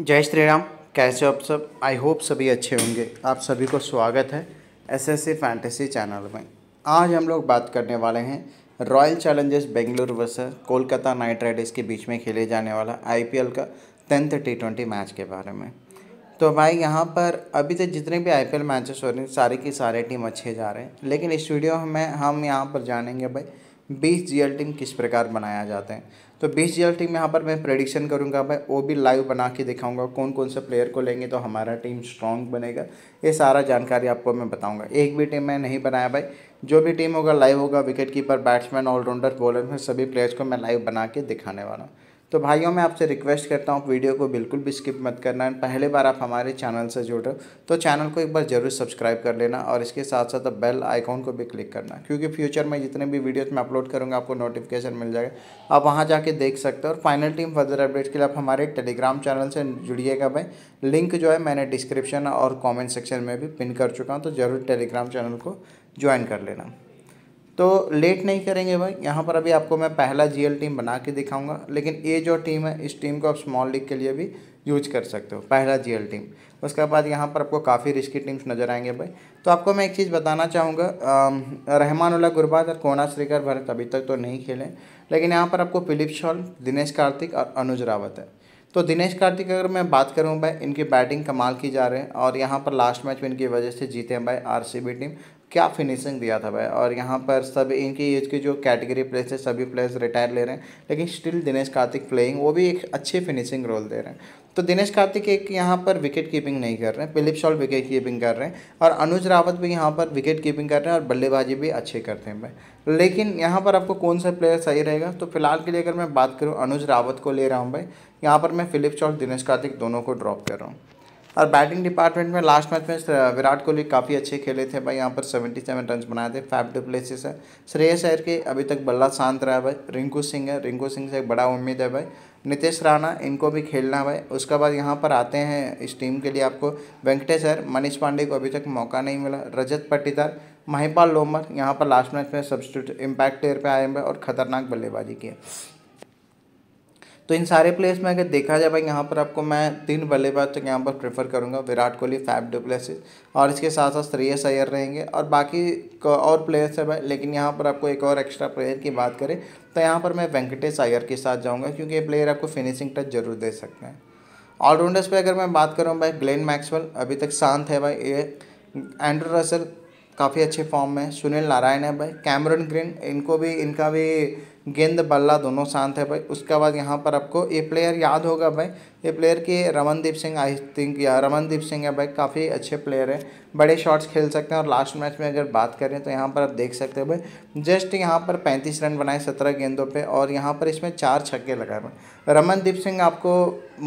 जय श्री राम कैसे हो आप सब आई होप सभी अच्छे होंगे आप सभी को स्वागत है S S C fantasy channel में आज हम लोग बात करने वाले हैं Royal Challengers Bengaluru versus Kolkata Knight Riders के बीच में खेले जाने वाला आईपीएल का टेंथ टी ट्वेंटी मैच के बारे में तो भाई यहाँ पर अभी तक जितने भी आई पी मैचेस हो रहे हैं सारे की सारे टीम अच्छे जा रहे हैं लेकिन इस वीडियो में हम यहाँ पर जानेंगे भाई बीस जी टीम किस प्रकार बनाया जाते हैं तो बीस जी टीम यहाँ पर मैं प्रडिक्शन करूँगा भाई वो भी लाइव बना के दिखाऊँगा कौन कौन से प्लेयर को लेंगे तो हमारा टीम स्ट्रॉन्ग बनेगा ये सारा जानकारी आपको मैं बताऊँगा एक भी टीम मैं नहीं बनाया भाई जो भी टीम होगा लाइव होगा wicket keeper batsman all rounder bowler में सभी प्लेयर्स को मैं लाइव बना के दिखाने वाला हूँ तो भाइयों मैं आपसे रिक्वेस्ट करता हूँ वीडियो को बिल्कुल भी स्किप मत करना पहले बार आप हमारे चैनल से जुड़ रहे हो तो चैनल को एक बार ज़रूर सब्सक्राइब कर लेना और इसके साथ साथ बेल आइकॉन को भी क्लिक करना क्योंकि फ्यूचर में जितने भी वीडियोस मैं अपलोड करूँगा आपको नोटिफिकेशन मिल जाएगा आप वहाँ जाके देख सकते हो और फाइनल टीम फर्दर अपडेट के लिए आप हमारे टेलीग्राम चैनल से जुड़िएगा भाई लिंक जो है मैंने डिस्क्रिप्शन और कॉमेंट सेक्शन में भी पिन कर चुका हूँ तो ज़रूर टेलीग्राम चैनल को ज्वाइन कर लेना तो लेट नहीं करेंगे भाई यहाँ पर अभी आपको मैं पहला जीएल टीम बना के दिखाऊंगा लेकिन ये जो टीम है इस टीम को आप स्मॉल लीग के लिए भी यूज कर सकते हो पहला जीएल टीम उसके बाद यहाँ पर आपको काफ़ी रिस्की टीम्स नज़र आएंगे भाई तो आपको मैं एक चीज़ बताना चाहूँगा रहमानुल्ला गुरबाद और कोना श्रीकर भरत अभी तक तो नहीं खेले लेकिन यहाँ पर आपको फिलिप शॉल दिनेश कार्तिक और अनुज रावत है तो दिनेश कार्तिक अगर मैं बात करूं भाई इनकी बैटिंग कमाल की जा रही है और यहाँ पर लास्ट मैच में इनकी वजह से जीते हैं भाई आरसीबी टीम क्या फिनिशिंग दिया था भाई और यहाँ पर सब इनकी एज के जो कैटेगरी प्लेयर्स है सभी प्लेयर्स रिटायर ले रहे हैं लेकिन स्टिल दिनेश कार्तिक प्लेइंग वो भी एक अच्छे फिनिशिंग रोल दे रहे हैं तो दिनेश कार्तिक एक यहाँ पर विकेट कीपिंग नहीं कर रहे हैं फिलिप शॉल विकेट कीपिंग कर रहे हैं और अनुज रावत भी यहाँ पर विकेट कीपिंग कर रहे हैं और बल्लेबाजी भी अच्छे करते हैं भाई लेकिन यहाँ पर आपको कौन सा प्लेयर सही रहेगा तो फिलहाल के लिए अगर मैं बात करूँ अनुज रावत को ले रहा हूँ भाई यहाँ पर मैं फिलिप शॉल दिनेश कार्तिक दोनों को ड्रॉप कर रहा हूँ और बैटिंग डिपार्टमेंट में लास्ट मैच में विराट कोहली काफ़ी अच्छे खेले थे भाई यहाँ पर सेवेंटी सेवन रन बनाए थे फाइव फैफ प्लेसेस है श्रेयस अयर के अभी तक बल्ला शांत रहा है भाई रिंकू सिंह है रिंकू सिंह से एक बड़ा उम्मीद है भाई नितेश राणा इनको भी खेलना है भाई उसके बाद यहाँ पर आते हैं इस टीम के लिए आपको वेंकटेश अयर मनीष पांडे को अभी तक मौका नहीं मिला रजत पट्टीदार महिपाल लोमर यहाँ पर लास्ट मैच में सब्सिट्यूट इम्पैक्ट प्लेयर पर आए हैं और ख़तरनाक बल्लेबाजी की है तो इन सारे प्लेयर्स में अगर देखा जाए भाई यहाँ पर आपको मैं तीन बल्लेबाज तक तो यहाँ पर प्रेफर करूँगा विराट कोहली फैफ डुप्लेसिस और इसके साथ साथ श्रेयस अयर रहेंगे और बाकी और प्लेयर्स है भाई लेकिन यहाँ पर आपको एक और एक्स्ट्रा प्लेयर की बात करें तो यहाँ पर मैं वेंकटेश अयर के साथ जाऊँगा क्योंकि ये प्लेयर आपको फिनिशिंग टच जरूर दे सकते हैं ऑलराउंडर्स पर अगर मैं बात करूँ भाई ग्लेन मैक्सवेल अभी तक शांत है भाई ये एंड्रू रसल काफ़ी अच्छे फॉर्म में सुनील नारायण है भाई कैमरन ग्रीन इनको भी इनका भी गेंद बल्ला दोनों शांत है भाई उसके बाद यहाँ पर आपको ए प्लेयर याद होगा भाई ये प्लेयर की रमनदीप सिंह आई थिंक या रमनदीप सिंह है भाई काफ़ी अच्छे प्लेयर हैं बड़े शॉट्स खेल सकते हैं और लास्ट मैच में अगर बात करें तो यहाँ पर आप देख सकते हैं भाई जस्ट यहाँ पर पैंतीस रन बनाए सत्रह गेंदों पर और यहाँ पर इसमें चार छक्के लगाए रमनदीप सिंह आपको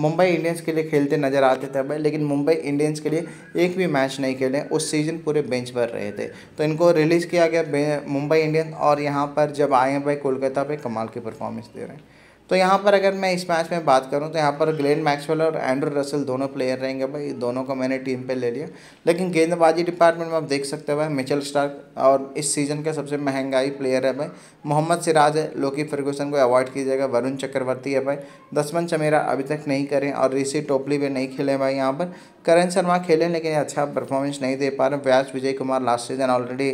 मुंबई इंडियंस के लिए खेलते नज़र आते थे भाई लेकिन मुंबई इंडियंस के लिए एक भी मैच नहीं खेले उस सीज़न पूरे बेंच पर रहे थे तो इनको रिलीज़ किया गया मुंबई इंडियंस और यहाँ पर जब आए भाई कोलकाता पर कमाल की परफॉर्मेंस दे रहे हैं तो यहाँ पर अगर मैं इस मैच में बात करूँ तो यहाँ पर ग्लेन मैक्सवेल और एंड्रू रसल दोनों प्लेयर रहेंगे भाई दोनों को मैंने टीम पे ले लिया लेकिन गेंदबाजी डिपार्टमेंट में आप देख सकते हो भाई मिचल स्टार्क और इस सीज़न के सबसे महंगाई प्लेयर है भाई मोहम्मद सिराज है लोकी फर्गूसन को अवॉइड कीजिएगा वरुण चक्रवर्ती है भाई दसमन चमेरा अभी तक नहीं करें और ऋषि टोपली भी नहीं खेले भाई यहाँ पर करण शर्मा खेले लेकिन अच्छा परफॉर्मेंस नहीं दे पा रहे Vyas Vijay Kumar last season already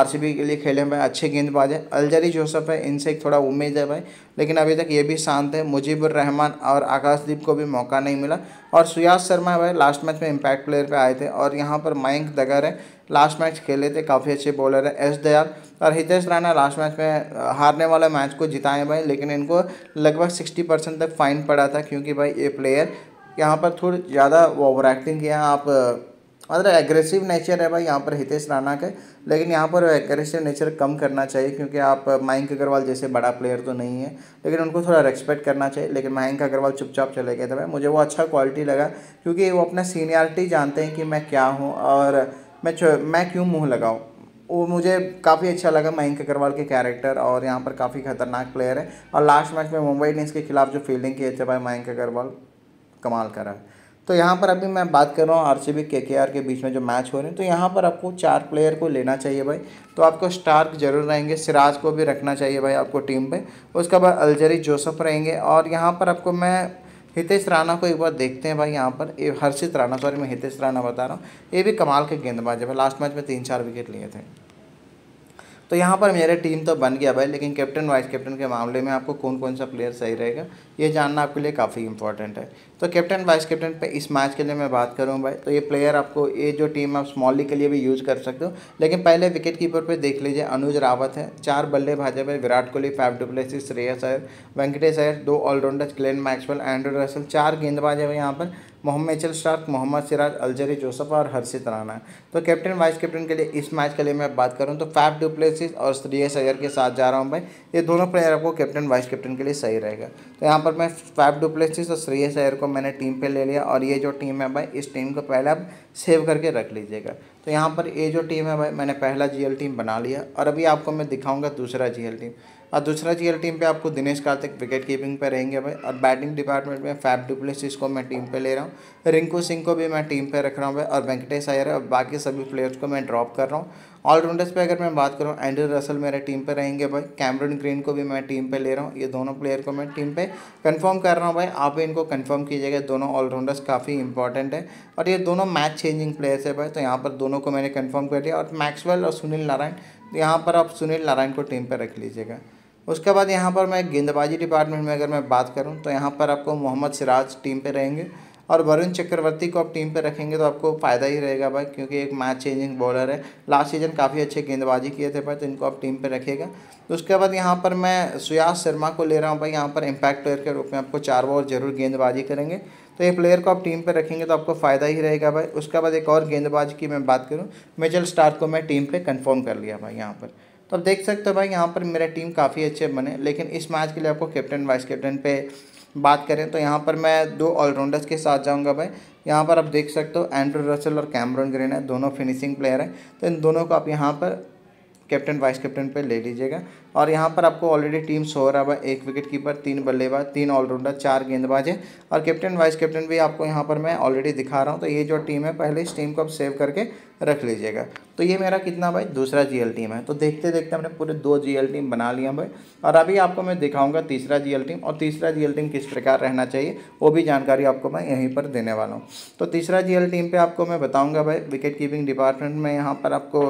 RCB के लिए खेले भाई अच्छे गेंदबाज है अलजरी जोसफ है इनसे एक थोड़ा उम्मीद है भाई लेकिन अभी तक ये भी शांत है मुजीबुर रहमान और आकाशदीप को भी मौका नहीं मिला और सुयास शर्मा भाई लास्ट मैच में इम्पैक्ट प्लेयर पे आए थे और यहाँ पर मयंक दगर है लास्ट मैच खेले थे काफ़ी अच्छे बॉलर है एस दयाल और हितेश राणा लास्ट मैच में हारने वाले मैच को जिताए भाई लेकिन इनको लगभग सिक्सटी परसेंट तक फाइन पड़ा था क्योंकि भाई ये प्लेयर यहाँ पर थोड़ी ज़्यादा ओवर एक्टिंग किया आप मतलब एग्रेसिव नेचर है भाई यहाँ पर हितेश राणा के लेकिन यहाँ पर एग्रेसिव नेचर कम करना चाहिए क्योंकि आप मयंक अग्रवाल जैसे बड़ा प्लेयर तो नहीं है लेकिन उनको थोड़ा रेस्पेक्ट करना चाहिए लेकिन मयंक अग्रवाल चुपचाप चले गए थे भाई मुझे वो अच्छा क्वालिटी लगा क्योंकि वो अपना सीनियरिटी जानते हैं कि मैं क्या हूँ और मैं मैं क्यों मुँह लगाऊँ वो मुझे काफ़ी अच्छा लगा मयंक अग्रवाल के कैरेक्टर और यहाँ पर काफ़ी खतरनाक प्लेयर है और लास्ट मैच में मुंबई इंडियंस के खिलाफ जो फील्डिंग की थे भाई मयंक अग्रवाल कमाल करा है तो यहाँ पर अभी मैं बात कर रहा हूँ आरसीबी केकेआर के बीच में जो मैच हो रहे हैं तो यहाँ पर आपको चार प्लेयर को लेना चाहिए भाई तो आपको स्टार्क जरूर रहेंगे सिराज को भी रखना चाहिए भाई आपको टीम पे उसके बाद अलजरी जोसफ रहेंगे और यहाँ पर आपको मैं हितेश राणा को एक बार देखते हैं भाई यहाँ पर हर्षित राणा सॉरी मैं हितेश राणा बता रहा हूँ ये भी कमाल के गेंदबाज है भाई लास्ट मैच में तीन चार विकेट लिए थे तो यहाँ पर मेरे टीम तो बन गया भाई लेकिन कैप्टन वाइस कैप्टन के मामले में आपको कौन कौन सा प्लेयर सही रहेगा ये जानना आपके लिए काफ़ी इंपॉर्टेंट है तो कैप्टन वाइस कैप्टन पे इस मैच के लिए मैं बात करूँ भाई तो ये प्लेयर आपको ये जो टीम आप स्मॉल लीग के लिए भी यूज़ कर सकते हो लेकिन पहले विकेट कीपर पर देख लीजिए अनुज रावत है चार भाजपा है विराट कोहली फाइव डुप्लेसिस श्रेयस अयर वेंकटेश अयर दो all rounder Glenn Maxwell Andre Russell चार गेंदबाज है यहाँ पर Mohammad Mitchell Starc Mohammad Siraj Alzarri Joseph और हर्षित राणा तो कैप्टन वाइस कैप्टन के लिए इस मैच के लिए मैं बात करूँ तो फैफ डुप्लेसिस और श्री अय्यर के साथ जा रहा हूँ भाई ये दोनों प्लेयर आपको कैप्टन वाइस कैप्टन के लिए सही रहेगा तो यहाँ पर मैं फैफ डुप्लेसिस और श्रेयस अय्यर को मैंने टीम पर ले लिया और ये जो टीम है भाई इस टीम को पहले आप सेव करके रख लीजिएगा तो यहाँ पर ये जो टीम है भाई मैंने पहला जीएल टीम बना लिया और अभी आपको मैं दिखाऊंगा दूसरा जीएल टीम और दूसरा चीयर टीम पे आपको दिनेश कार्तिक विकेट कीपिंग पे रहेंगे भाई और बैटिंग डिपार्टमेंट में फैब डुप्लेसिस को मैं टीम पे ले रहा हूँ रिंकू सिंह को भी मैं टीम पे रख रहा हूँ भाई और वेंकटेश अयर और बाकी सभी प्लेयर्स को मैं ड्रॉप कर रहा हूँ ऑलराउंडर्स पे अगर मैं बात करूँ एंड्रू रसल मेरे टीम पर रहेंगे भाई कैमरन ग्रीन को भी मैं टीम पर ले रहा हूँ ये दोनों प्लेयर को मैं टीम पर कन्फर्म कर रहा हूँ भाई आप भी इनको कन्फर्म कीजिएगा दोनों ऑलराउंडर्स काफ़ी इंपॉर्टेंट है और ये दोनों मैच चेंजिंग प्लेयर्स है भाई तो यहाँ पर दोनों को मैंने कन्फर्म कर दिया और मैक्सवेल और सुनील नारायण यहाँ पर आप सुनील नारायण को टीम पर रख लीजिएगा उसके बाद यहाँ पर मैं गेंदबाजी डिपार्टमेंट में अगर मैं बात करूँ तो यहाँ पर आपको मोहम्मद सिराज टीम पर रहेंगे और वरुण चक्रवर्ती को आप टीम पर रखेंगे तो आपको फ़ायदा ही रहेगा भाई क्योंकि एक मैच चेंजिंग बॉलर है लास्ट सीजन काफ़ी अच्छे गेंदबाजी किए थे भाई तो इनको आप टीम पर रखेगा तो उसके बाद यहाँ पर मैं सुयास शर्मा को ले रहा हूँ भाई यहाँ पर इंपैक्ट प्लेयर के रूप में आपको चार बॉल जरूर गेंदबाजी करेंगे तो ये प्लेयर को आप टीम पर रखेंगे तो आपको फ़ायदा ही रहेगा भाई उसके बाद एक और गेंदबाज की मैं बात करूँ मेजल स्टार को मैं टीम पर कन्फर्म कर लिया भाई यहाँ पर तो आप देख सकते हो भाई यहाँ पर मेरा टीम काफ़ी अच्छे बने लेकिन इस मैच के लिए आपको कैप्टन वाइस कैप्टन पे बात करें तो यहाँ पर मैं दो ऑलराउंडर्स के साथ जाऊँगा भाई यहाँ पर आप देख सकते हो एंड्रू रसल और कैमरन ग्रेन है दोनों फिनिशिंग प्लेयर हैं तो इन दोनों को आप यहाँ पर कैप्टन वाइस कैप्टन पे ले लीजिएगा और यहाँ पर आपको ऑलरेडी टीम सो रहा है एक विकेट कीपर तीन बल्लेबाज तीन ऑलराउंडर चार गेंदबाज है और कैप्टन वाइस कैप्टन भी आपको यहाँ पर मैं ऑलरेडी दिखा रहा हूँ तो ये जो टीम है पहले इस टीम को आप सेव करके रख लीजिएगा तो ये मेरा कितना भाई दूसरा जी टीम है तो देखते देखते हमने पूरे दो जी टीम बना लिया भाई और अभी आपको मैं दिखाऊंगा तीसरा जी टीम और तीसरा जी टीम किस प्रकार रहना चाहिए वो भी जानकारी आपको मैं यहीं पर देने वाला हूँ तो तीसरा जी टीम पर आपको मैं बताऊँगा भाई विकेट कीपिंग डिपार्टमेंट में यहाँ पर आपको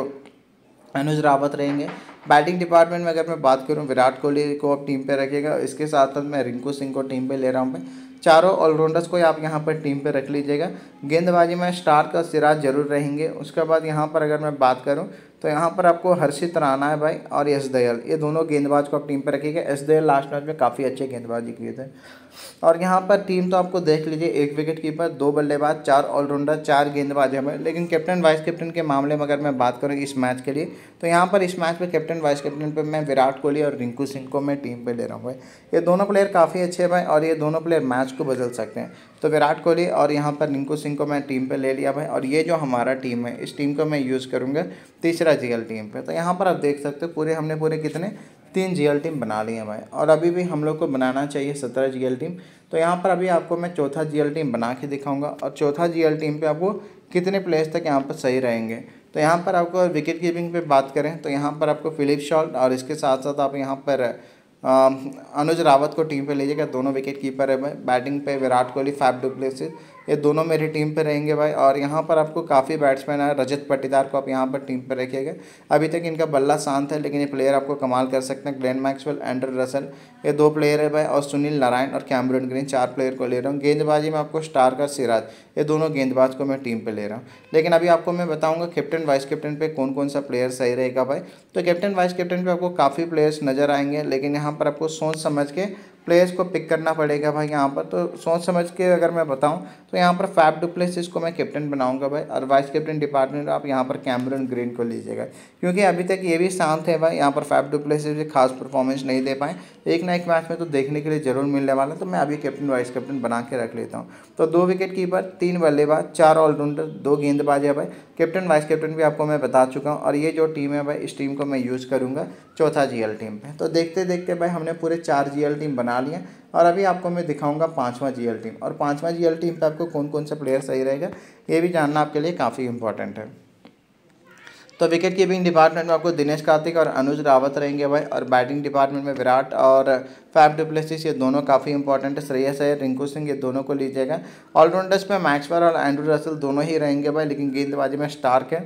अनुज रावत रहेंगे बैटिंग डिपार्टमेंट में अगर मैं बात करूँ विराट कोहली को आप टीम पे रखिएगा इसके साथ साथ मैं रिंकू सिंह को टीम पे ले रहा हूँ मैं चारों ऑलराउंडर्स को आप यहाँ पर टीम पे रख लीजिएगा गेंदबाजी में स्टार का सिराज जरूर रहेंगे उसके बाद यहाँ पर अगर मैं बात करूँ तो यहाँ पर आपको हर्षित राणा है भाई और यश दयाल ये दोनों गेंदबाज को आप टीम पर रखिएगा यश दयाल लास्ट मैच में काफ़ी अच्छे गेंदबाजी किए थे और यहाँ पर टीम तो आपको देख लीजिए एक विकेट कीपर दो बल्लेबाज चार ऑलराउंडर चार गेंदबाज है लेकिन कैप्टन वाइस कैप्टन के मामले में अगर मैं बात करूँ इस मैच के लिए तो यहाँ पर इस मैच में कैप्टन वाइस कैप्टन पर मैं विराट कोहली और रिंकू सिंह को मैं टीम पर ले रहा हूँ ये दोनों प्लेयर काफ़ी अच्छे भाई और ये दोनों प्लेयर मैच को बदल सकते हैं तो विराट कोहली और यहाँ पर रिंकू सिंह को मैं टीम पर ले लिया भाई और ये जो हमारा टीम है इस टीम को मैं यूज़ करूँगा तीसरा जी टीम पर तो यहाँ पर आप देख सकते हो पूरे हमने पूरे कितने तीन जी टीम बना ली है भाई और अभी भी हम लोग को बनाना चाहिए सत्रह जी टीम तो यहाँ पर अभी आपको मैं चौथा जी टीम बना के दिखाऊंगा और चौथा जी टीम पे आपको कितने प्लेयर्स तक यहाँ पर सही रहेंगे तो यहाँ पर आपको विकेट कीपिंग पे बात करें तो यहाँ पर आपको फिलिप शॉल्ट और इसके साथ साथ आप यहाँ पर अनुज रावत को टीम पे लीजिएगा दोनों विकेट कीपर है भाई बैटिंग पे विराट कोहली फैफ डुप्लेसिस ये दोनों मेरी टीम पे रहेंगे भाई और यहाँ पर आपको काफ़ी बैट्समैन है रजत पट्टीदार को आप यहाँ पर टीम पे रखिएगा अभी तक इनका बल्ला शांत है लेकिन ये प्लेयर आपको कमाल कर सकते हैं ग्लैन मैक्सवेल एंडर रसल ये दो प्लेयर है भाई और सुनील नारायण और कैमरून ग्रीन चार प्लेयर को ले रहा हूँ गेंदबाजी में आपको स्टार का सिराज ये दोनों गेंदबाज को मैं टीम पर ले रहा हूँ लेकिन अभी आपको मैं बताऊँगा कैप्टन वाइस कैप्टन पर कौन कौन सा प्लेयर सही रहेगा भाई तो कैप्टन वाइस कैप्टन पर आपको काफ़ी प्लेयर्स नजर आएंगे लेकिन यहाँ पर आपको सोच समझ के प्लेयर्स को पिक करना पड़ेगा भाई यहाँ पर तो सोच समझ के अगर मैं बताऊँ तो यहाँ पर फैप डुप्लेसिस को मैं कैप्टन बनाऊंगा भाई और वाइस कैप्टन डिपार्टमेंट आप यहाँ पर कैमरन ग्रीन को लीजिएगा क्योंकि अभी तक ये भी शांत है भाई यहाँ पर फैप डुप्लेसिस भी खास परफॉर्मेंस नहीं दे पाए एक ना एक मैच में तो देखने के लिए जरूर मिलने वाला तो मैं अभी कैप्टन वाइस कैप्टन बना के रख लेता हूँ तो दो विकेट कीपर तीन बल्लेबाज चार ऑलराउंडर दो गेंदबाज है भाई कैप्टन वाइस कैप्टन भी आपको मैं बता चुका हूँ और ये जो टीम है भाई इस टीम को मैं यूज़ करूँगा चौथा जी एल टीम पे तो देखते देखते भाई हमने पूरे चार जी एल टीम बना लिए और अभी आपको मैं दिखाऊंगा पांचवा जी एल टीम और पांचवा जी एल टीम पे आपको कौन कौन सा प्लेयर सही रहेगा ये भी जानना आपके लिए काफ़ी इंपॉर्टेंट है तो विकेट कीपिंग डिपार्टमेंट में आपको दिनेश कार्तिक और अनुज रावत रहेंगे भाई और बैटिंग डिपार्टमेंट में विराट और फैब डुप्लेसिस ये दोनों काफ़ी इंपॉर्टेंट है श्रेयस है रिंकू सिंह ये दोनों को लीजिएगा ऑलराउंडर्स में मैक्सवर और एंड्रू रसल दोनों ही रहेंगे भाई लेकिन गेंदबाजी में स्टार्क है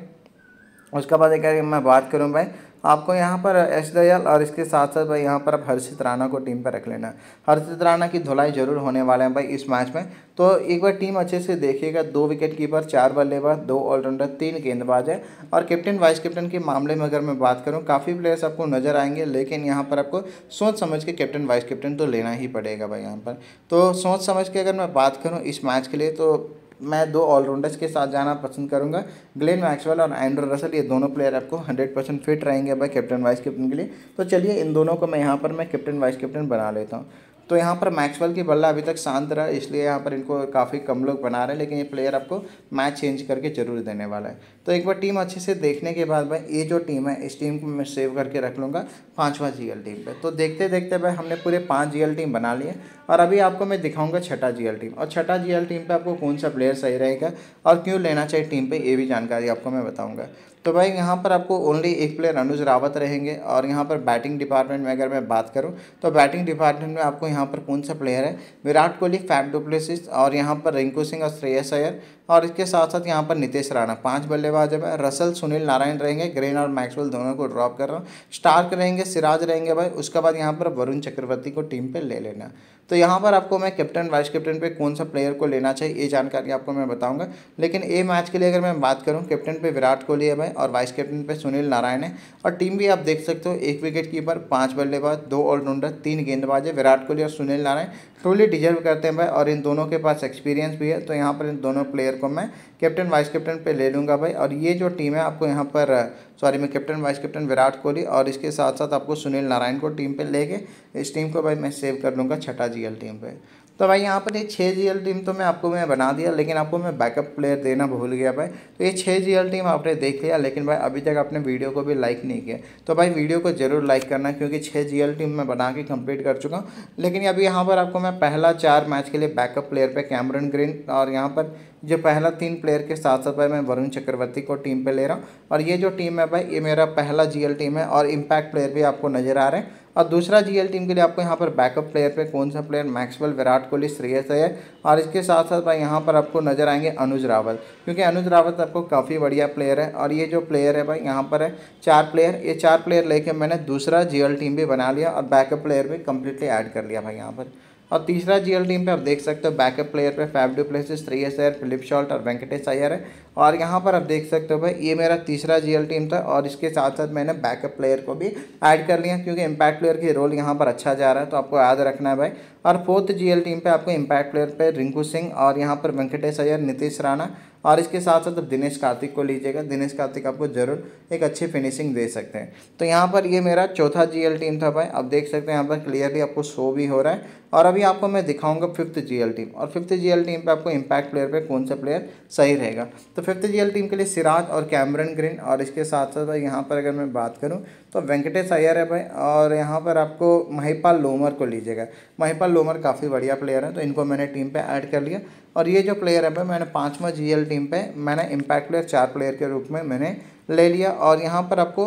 उसके बाद एक मैं बात करूँ भाई आपको यहाँ पर यश दयाल और इसके साथ साथ भाई यहाँ पर आप हर्षित राणा को टीम पर रख लेना हर्षित राणा की धुलाई जरूर होने वाले हैं भाई इस मैच में तो एक बार टीम अच्छे से देखिएगा दो विकेट कीपर चार बल्लेबाज दो ऑलराउंडर तीन गेंदबाज है और कैप्टन वाइस कैप्टन के मामले में अगर मैं बात करूँ काफ़ी प्लेयर्स आपको नजर आएंगे लेकिन यहाँ पर आपको सोच समझ के कैप्टन वाइस कैप्टन तो लेना ही पड़ेगा भाई यहाँ पर तो सोच समझ के अगर मैं बात करूँ इस मैच के लिए तो मैं दो ऑलराउंडर्स के साथ जाना पसंद करूंगा ग्लेन मैक्सवेल और एंड्रो रसल ये दोनों प्लेयर आपको हंड्रेड परसेंट फिट रहेंगे भाई कैप्टन वाइस कैप्टन के लिए तो चलिए इन दोनों को मैं यहाँ पर मैं कैप्टन वाइस कैप्टन बना लेता हूँ तो यहाँ पर मैक्सवेल की बल्ला अभी तक शांत रहा इसलिए यहाँ पर इनको काफ़ी कम लोग बना रहे हैं लेकिन ये प्लेयर आपको मैच चेंज करके जरूर देने वाला है तो एक बार टीम अच्छे से देखने के बाद भाई ये जो टीम है इस टीम को मैं सेव करके रख लूँगा पाँचवा जी टीम पर तो देखते देखते भाई हमने पूरे पाँच जी टीम बना लिए और अभी आपको मैं दिखाऊँगा छठा जी टीम और छठा जी टीम पर आपको कौन सा प्लेयर सही रहेगा और क्यों लेना चाहिए टीम पर ये भी जानकारी आपको मैं बताऊँगा तो भाई यहाँ पर आपको ओनली एक प्लेयर अनुज रावत रहेंगे और यहाँ पर बैटिंग डिपार्टमेंट में अगर मैं बात करूँ तो बैटिंग डिपार्टमेंट में आपको यहाँ पर कौन सा प्लेयर है विराट कोहली फैफ डुप्लेसिस और यहाँ पर रिंकू सिंह और श्रेयस अयर और इसके साथ साथ यहाँ पर नितेश राणा पांच बल्लेबाज है भाई रसल सुनील नारायण रहेंगे ग्रेन और मैक्सवेल दोनों को ड्रॉप कर रहा हूँ स्टार्क रहेंगे सिराज रहेंगे भाई उसके बाद यहाँ पर वरुण चक्रवर्ती को टीम पे ले लेना तो यहाँ पर आपको मैं कैप्टन वाइस कैप्टन पे कौन सा प्लेयर को लेना चाहिए ये जानकारी आपको मैं बताऊंगा लेकिन ए मैच के लिए अगर मैं बात करूँ कैप्टन पे विराट कोहली है भाई और वाइस कैप्टन पे सुनील नारायण है और टीम भी आप देख सकते हो एक विकेट कीपर पाँच बल्लेबाज दो ऑलराउंडर तीन गेंदबाज है विराट कोहली और सुनील नारायण ट्रोली डिजर्व करते हैं भाई और इन दोनों के पास एक्सपीरियंस भी है तो यहाँ पर इन दोनों प्लेयर को मैं कैप्टन वाइस कैप्टन पे ले लूँगा भाई और ये जो टीम है आपको यहाँ पर सॉरी मैं captain vice captain Virat Kohli और इसके साथ साथ आपको सुनील नारायण को टीम पे लेके इस टीम को भाई मैं सेव कर लूँगा छठा जीएल टीम पर तो भाई यहाँ पर ये छः जी टीम तो मैं आपको मैं बना दिया लेकिन आपको मैं बैकअप प्लेयर देना भूल गया भाई तो ये छः जी टीम आपने देख लिया लेकिन भाई अभी तक आपने वीडियो को भी लाइक नहीं किया तो भाई वीडियो को ज़रूर लाइक करना क्योंकि छः जी टीम मैं बना के कंप्लीट कर चुका हूँ लेकिन अभी यहाँ पर आपको मैं पहला चार मैच के लिए बैकअप प्लेयर पर कैमरन ग्रीन और यहाँ पर जो पहला तीन प्लेयर के साथ साथ भाई मैं वरुण चक्रवर्ती को टीम पर ले रहा हूँ और ये जो टीम है भाई ये मेरा पहला जी टीम है और इम्पैक्ट प्लेयर भी आपको नज़र आ रहे हैं और दूसरा जीएल टीम के लिए आपको यहाँ पर बैकअप प्लेयर पे कौन सा प्लेयर मैक्सवेल विराट कोहली श्रेयस है और इसके साथ साथ भाई यहाँ पर आपको नजर आएंगे अनुज रावत क्योंकि अनुज रावत तो आपको काफ़ी बढ़िया प्लेयर है और ये जो प्लेयर है भाई यहाँ पर है चार प्लेयर ये चार प्लेयर लेके मैंने दूसरा जी टीम भी बना लिया और बैकअप प्लेयर भी कम्प्लीटली ऐड कर लिया भाई यहाँ पर और तीसरा जीएल टीम पे आप देख सकते हो बैकअप प्लेयर पे Faf du Plessis S Iyer Philip Salt और वेंकटेश अयर है और यहाँ पर आप देख सकते हो भाई ये मेरा तीसरा जीएल टीम था और इसके साथ साथ मैंने बैकअप प्लेयर को भी ऐड कर लिया क्योंकि इम्पैक्ट प्लेयर की रोल यहाँ पर अच्छा जा रहा है तो आपको याद रखना है भाई और फोर्थ जीएल टीम पे आपको इम्पैक्ट प्लेयर पे रिंकू सिंह और यहाँ पर वेंकटेश अयर नीतीश राणा और इसके साथ साथ दिनेश कार्तिक को लीजिएगा दिनेश कार्तिक आपको जरूर एक अच्छी फिनिशिंग दे सकते हैं तो यहाँ पर ये मेरा चौथा जीएल टीम था भाई अब देख सकते हैं यहाँ पर क्लियरली आपको शो भी हो रहा है और अभी आपको मैं दिखाऊंगा फिफ्थ जीएल टीम और फिफ्थ जीएल टीम पे आपको इम्पैक्ट प्लेयर पर कौन सा प्लेयर सही रहेगा तो फिफ्थ जी टीम के लिए सिराज और कैमरन ग्रीन और इसके साथ साथ यहाँ पर अगर मैं बात करूँ तो वेंकटेश अयर है भाई और यहाँ पर आपको महिपाल लोमर को लीजिएगा महिपाल लोमर लोमर काफ़ी बढ़िया प्लेयर है तो इनको मैंने टीम पे ऐड कर लिया और ये जो प्लेयर है भाई मैंने पाँचवा जीएल टीम पे मैंने इम्पैक्ट प्लेयर चार प्लेयर के रूप में मैंने ले लिया और यहाँ पर आपको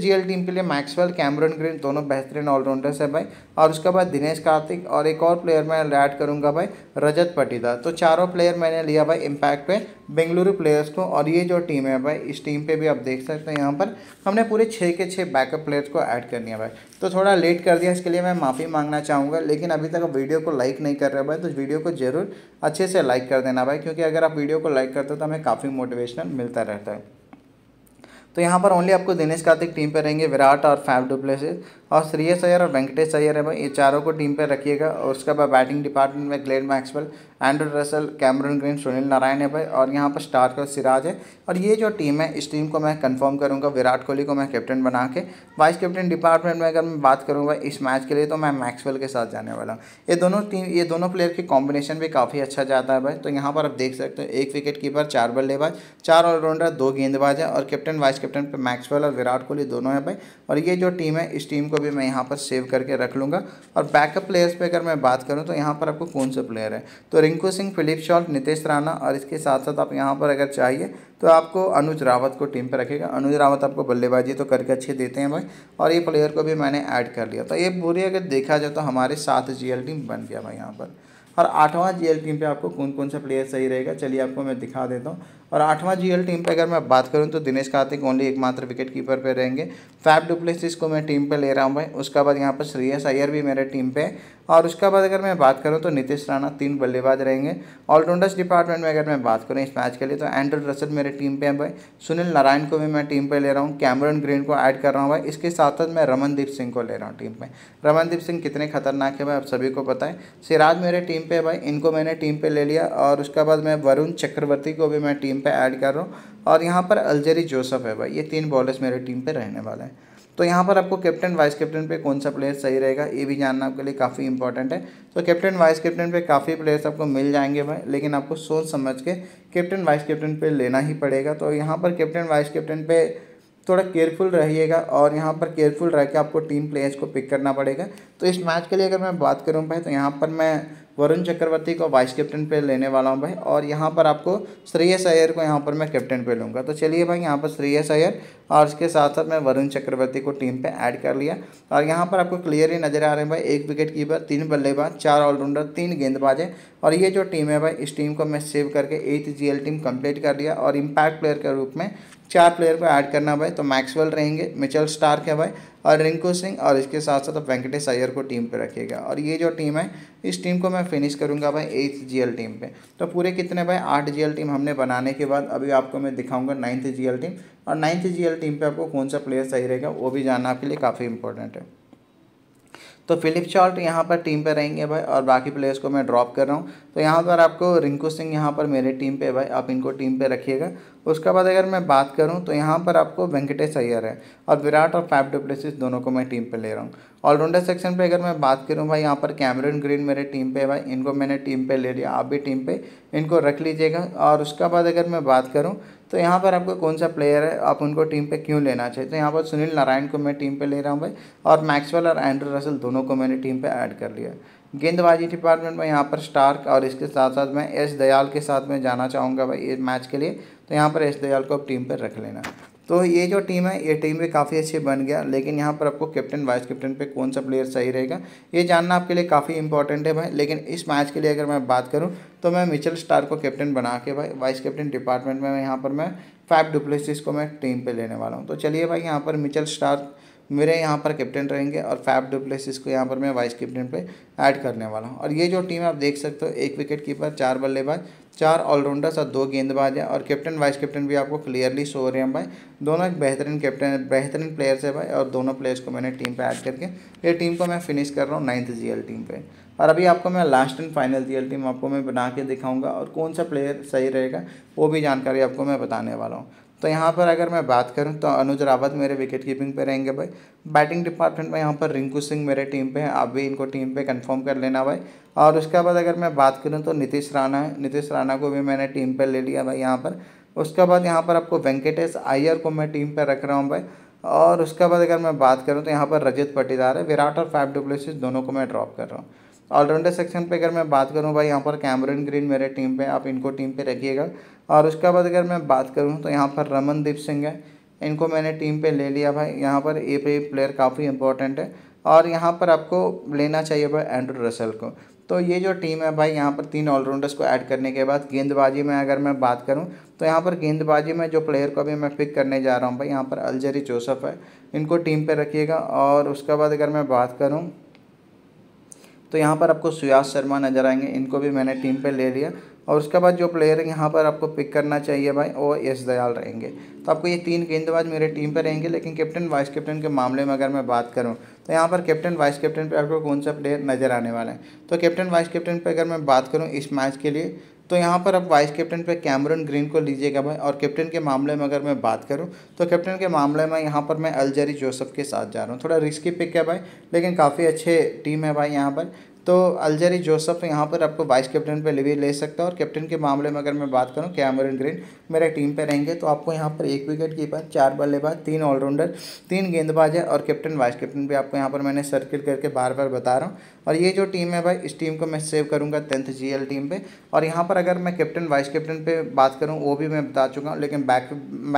जी एल टीम के लिए मैक्सवेल कैमरन ग्रीन दोनों बेहतरीन ऑलराउंडर्स है भाई और उसके बाद दिनेश कार्तिक और एक और प्लेयर मैं ऐड करूँगा भाई रजत पटीदार तो चारों प्लेयर मैंने लिया भाई इम्पैक्ट पे बेंगलुरु प्लेयर्स को और ये जो टीम है भाई इस टीम पर भी आप देख सकते हैं यहाँ पर हमने पूरे छः के छः बैकअप प्लेयर्स को ऐड कर लिया भाई तो थोड़ा लेट कर दिया इसके लिए मैं माफ़ी मांगना चाहूँगा लेकिन अभी तक वीडियो को लाइक नहीं कर रहे भाई तो वीडियो को ज़रूर अच्छे से लाइक कर देना भाई क्योंकि अगर आप वीडियो को लाइक करते हो तो हमें काफ़ी मोटिवेशनल मिलता रहता है तो यहाँ पर ओनली आपको दिनेश कार्तिक टीम पर रहेंगे विराट और फैफ डुप्लेसेज और श्रेयस अयर और वेंकटेश अयर है भाई ये चारों को टीम पे रखिएगा और उसके बाद बैटिंग डिपार्टमेंट में Glenn Maxwell Andre Russell Cameron Green Sunil Narine है भाई और यहाँ पर स्टार का सिराज है और ये जो टीम है इस टीम को मैं कंफर्म करूँगा विराट कोहली को मैं कैप्टन बना के वाइस कैप्टन डिपार्टमेंट में अगर मैं बात करूँगा इस मैच के लिए तो मैं मैक्सवेल के साथ जाने वाला हूँ ये दोनों टीम ये दोनों प्लेयर के कॉम्बिनेशन भी काफ़ी अच्छा जाता है भाई तो यहाँ पर आप देख सकते हो एक विकेट कीपर चार बल्लेबाज चार ऑलराउंडर दो गेंदबाज है और कैप्टन वाइस कैप्टन पर मैक्सवेल और विराट कोहली दोनों है भाई और ये जो टीम है इस टीम को भी मैं यहाँ पर सेव करके रख लूँगा और बैकअप प्लेयर्स पे अगर मैं बात करूँ तो यहाँ पर आपको कौन से प्लेयर है तो रिंकू सिंह फिलिप शॉल नितेश राणा और इसके साथ साथ आप यहाँ पर अगर चाहिए तो आपको अनुज रावत को टीम पर रखेगा अनुज रावत आपको बल्लेबाजी तो करके अच्छे देते हैं भाई और ये प्लेयर को भी मैंने ऐड कर लिया तो ये पूरी अगर देखा जाए तो हमारे साथ जी टीम बन गया भाई यहाँ पर और आठवां जी टीम पे आपको कौन कौन सा प्लेयर सही रहेगा चलिए आपको मैं दिखा देता हूँ और आठवां जीएल टीम पे अगर मैं बात करूँ तो दिनेश कार्तिक ओनली एकमात्र विकेट कीपर पर रहेंगे फैब डुप्लेस को मैं टीम पे ले रहा हूँ भाई उसका बाद यहाँ पर श्रेयस अय्यर भी मेरे टीम पे और उसका बाद अगर मैं बात करूँ तो नीतीश राणा तीन बल्लेबाज रहेंगे ऑलराउंडर्स डिपार्टमेंट में अगर मैं बात करूँ इस मैच के लिए तो एंड्रल रसल मेरे टीम पर है भाई सुनील नारायण को भी मैं टीम पर ले रहा हूँ कैमरन ग्रीन को ऐड कर रहा हूँ भाई इसके साथ साथ मैं रमनदीप सिंह को ले रहा हूँ टीम पर रमनदीप सिंह कितने खतरनाक है भाई आप सभी को पता है सिराज मेरे टीम है भाई इनको मैंने टीम पर ले लिया और उसका बाद मैं वरुण चक्रवर्ती को भी मैं टीम टीम पे ऐड कर रहा हूँ और यहाँ पर अलजेरी जोसफ है भाई ये तीन बॉलर्स मेरे टीम पे रहने वाले हैं तो यहाँ पर आपको कैप्टन वाइस कैप्टन पे कौन सा प्लेयर सही रहेगा ये भी जानना आपके लिए काफ़ी इंपॉर्टेंट है तो कैप्टन वाइस कैप्टन पे काफ़ी प्लेयर्स आपको मिल जाएंगे भाई लेकिन आपको सोच समझ के कैप्टन वाइस कैप्टन पे लेना ही पड़ेगा तो यहाँ पर कैप्टन वाइस कैप्टन पे थोड़ा केयरफुल रहिएगा और यहाँ पर केयरफुल रह के आपको टीम प्लेयर्स को पिक करना पड़ेगा तो इस मैच के लिए अगर मैं बात करूँ भाई तो यहाँ पर मैं वरुण चक्रवर्ती को वाइस कैप्टन पे लेने वाला हूँ भाई और यहाँ पर आपको श्रेयस अयर को यहाँ पर मैं कैप्टन पे लूँगा तो चलिए भाई यहाँ पर श्रेयस अयर और इसके साथ साथ मैं वरुण चक्रवर्ती को टीम पे ऐड कर लिया और यहाँ पर आपको क्लियर ही नज़र आ रहे हैं भाई एक विकेट कीपर तीन बल्लेबाज चार ऑलराउंडर तीन गेंदबाज है और ये जो टीम है भाई इस टीम को मैं सेव करके एथ जी टीम कंप्लीट कर लिया और इम्पैक्ट प्लेयर के रूप में चार प्लेयर को ऐड करना भाई तो मैक्सवेल रहेंगे मिचल स्टार्क है भाई और रिंकू सिंह और इसके साथ साथ वेंकटेश अय्यर को टीम पे रखिएगा और ये जो टीम है इस टीम को मैं फिनिश करूँगा भाई एट्थ जी टीम पे तो पूरे कितने भाई आठ जी टीम हमने बनाने के बाद अभी आपको मैं दिखाऊंगा नाइन्थ जी टीम और नाइन्थ जी टीम पर आपको कौन सा प्लेयर सही रहेगा वो भी जानना आपके लिए काफ़ी इंपॉर्टेंट है तो फिलिप चार्ट यहाँ पर टीम पे रहेंगे भाई और बाकी प्लेयर्स को मैं ड्रॉप कर रहा हूँ तो यहाँ पर आपको रिंकू सिंह यहाँ पर मेरे टीम पे भाई आप इनको टीम पे रखिएगा उसके बाद अगर मैं बात करूँ तो यहाँ पर आपको वेंकटेश अय्यर है और विराट और फाइव डुप्लेसिस दोनों को मैं टीम पर ले रहा हूँ ऑलराउंडर सेक्शन पर अगर मैं बात करूँ भाई यहाँ पर कैमरन ग्रीन मेरे टीम पर भाई इनको मैंने टीम पर ले लिया आप भी टीम पर इनको रख लीजिएगा और उसके बाद अगर मैं बात करूँ तो यहाँ पर आपको कौन सा प्लेयर है आप उनको टीम पे क्यों लेना चाहिए तो यहाँ पर सुनील नारायण को मैं टीम पे ले रहा हूँ भाई और मैक्सवेल और एंड्रू रसल दोनों को मैंने टीम पे ऐड कर लिया गेंदबाजी डिपार्टमेंट में यहाँ पर स्टार्क और इसके साथ साथ मैं एस दयाल के साथ में जाना चाहूँगा भाई ये मैच के लिए तो यहाँ पर एस दयाल को आप टीम पर रख लेना तो ये जो टीम है ये टीम भी काफ़ी अच्छी बन गया लेकिन यहाँ पर आपको कैप्टन वाइस कैप्टन पे कौन सा प्लेयर सही रहेगा ये जानना आपके लिए काफ़ी इंपॉर्टेंट है भाई लेकिन इस मैच के लिए अगर मैं बात करूँ तो मैं मिचल स्टार को कैप्टन बना के भाई वाइस कैप्टन डिपार्टमेंट में यहाँ पर मैं फाइव डुप्लेसिस को मैं टीम पर लेने वाला हूँ तो चलिए भाई यहाँ पर मिचल स्टार मेरे यहाँ पर कैप्टन रहेंगे और फैप डुप्लेसिस को यहाँ पर मैं वाइस कैप्टन पे ऐड करने वाला हूँ और ये जो टीम आप देख सकते हो एक विकेट कीपर चार बल्लेबाज चार ऑलराउंडर्स और दो गेंदबाज है और कैप्टन वाइस कैप्टन भी आपको क्लियरली सो रहे हैं भाई दोनों एक बेहतरीन कैप्टन बेहतरीन प्लेयर्स है भाई और दोनों प्लेयर्स को मैंने टीम पर ऐड करके ये टीम को मैं फिनिश कर रहा हूँ नाइन्थ जी टीम पर और अभी आपको मैं last and final G team आपको मैं बना के दिखाऊँगा और कौन सा प्लेयर सही रहेगा वो भी जानकारी आपको मैं बताने वाला हूँ तो यहाँ पर अगर मैं बात करूँ तो अनुज रावत मेरे विकेट कीपिंग पे रहेंगे भाई बैटिंग डिपार्टमेंट में यहाँ पर रिंकू सिंह मेरे टीम पे हैं आप भी इनको टीम पे कंफर्म कर लेना भाई और उसके बाद अगर मैं बात करूँ तो नीतीश राणा है नीतीश राणा को भी मैंने टीम पर ले लिया भाई यहाँ पर उसके बाद यहाँ पर आपको वेंकटेश अय्यर को मैं टीम पर रख रहा हूँ भाई और उसके बाद अगर मैं बात करूँ तो यहाँ पर रजत पटीदार है विराट और फाइव डब्ल्यू दोनों को मैं ड्रॉप कर रहा हूँ ऑलराउंडर सेक्शन पे अगर मैं बात करूँ भाई यहाँ पर कैमरन ग्रीन मेरे टीम पे आप इनको टीम पे रखिएगा और उसके बाद अगर मैं बात करूँ तो यहाँ पर रमनदीप सिंह है इनको मैंने टीम पे ले लिया भाई यहाँ पर ए पे प्लेयर काफ़ी इंपॉर्टेंट है और यहाँ पर आपको लेना चाहिए भाई एंड्रू रसल को तो ये जो टीम है भाई यहाँ पर तीन ऑलराउंडर्स को ऐड करने के बाद गेंदबाजी में अगर मैं बात करूँ तो यहाँ पर गेंदबाजी में जो प्लेयर को अभी मैं पिक करने जा रहा हूँ भाई यहाँ पर अलजरी जोसफ है इनको टीम पर रखिएगा और उसके बाद अगर मैं बात करूँ तो यहाँ पर आपको सुयास शर्मा नजर आएंगे इनको भी मैंने टीम पर ले लिया और उसके बाद जो प्लेयर यहाँ पर आपको पिक करना चाहिए भाई वो यश दयाल रहेंगे तो आपको ये तीन गेंदबाज मेरे टीम पर रहेंगे लेकिन कैप्टन वाइस कैप्टन के मामले में अगर मैं बात करूँ तो यहाँ पर कैप्टन वाइस कैप्टन पर आपको कौन सा प्लेयर नज़र आने वाला है तो कैप्टन वाइस कैप्टन पर अगर मैं बात करूँ इस मैच के लिए तो यहाँ पर आप वाइस कैप्टन पे कैमरन ग्रीन को लीजिएगा भाई और कैप्टन के मामले में अगर मैं बात करूँ तो कैप्टन के मामले में यहाँ पर मैं अलजरी जोसफ के साथ जा रहा हूँ थोड़ा रिस्की पिक है भाई लेकिन काफ़ी अच्छे टीम है भाई यहाँ पर तो अलजरी जोसफ यहाँ पर आपको वाइस कैप्टन पर लेवी ले सकता है और कैप्टन के मामले में अगर मैं बात करूँ कैमरन ग्रीन मेरे टीम पर रहेंगे तो आपको यहाँ पर एक विकेट कीपर चार बल्लेबाज तीन ऑलराउंडर तीन गेंदबाज है और कैप्टन वाइस कैप्टन भी आपको यहाँ पर मैंने सर्किल करके बार बार बता रहा हूँ और ये जो टीम है भाई इस टीम को मैं सेव करूँगा टेंथ जी टीम पर और यहाँ पर अगर मैं कैप्टन वाइस कैप्टन पर बात करूँ वो भी मैं बता चुका हूँ लेकिन बैक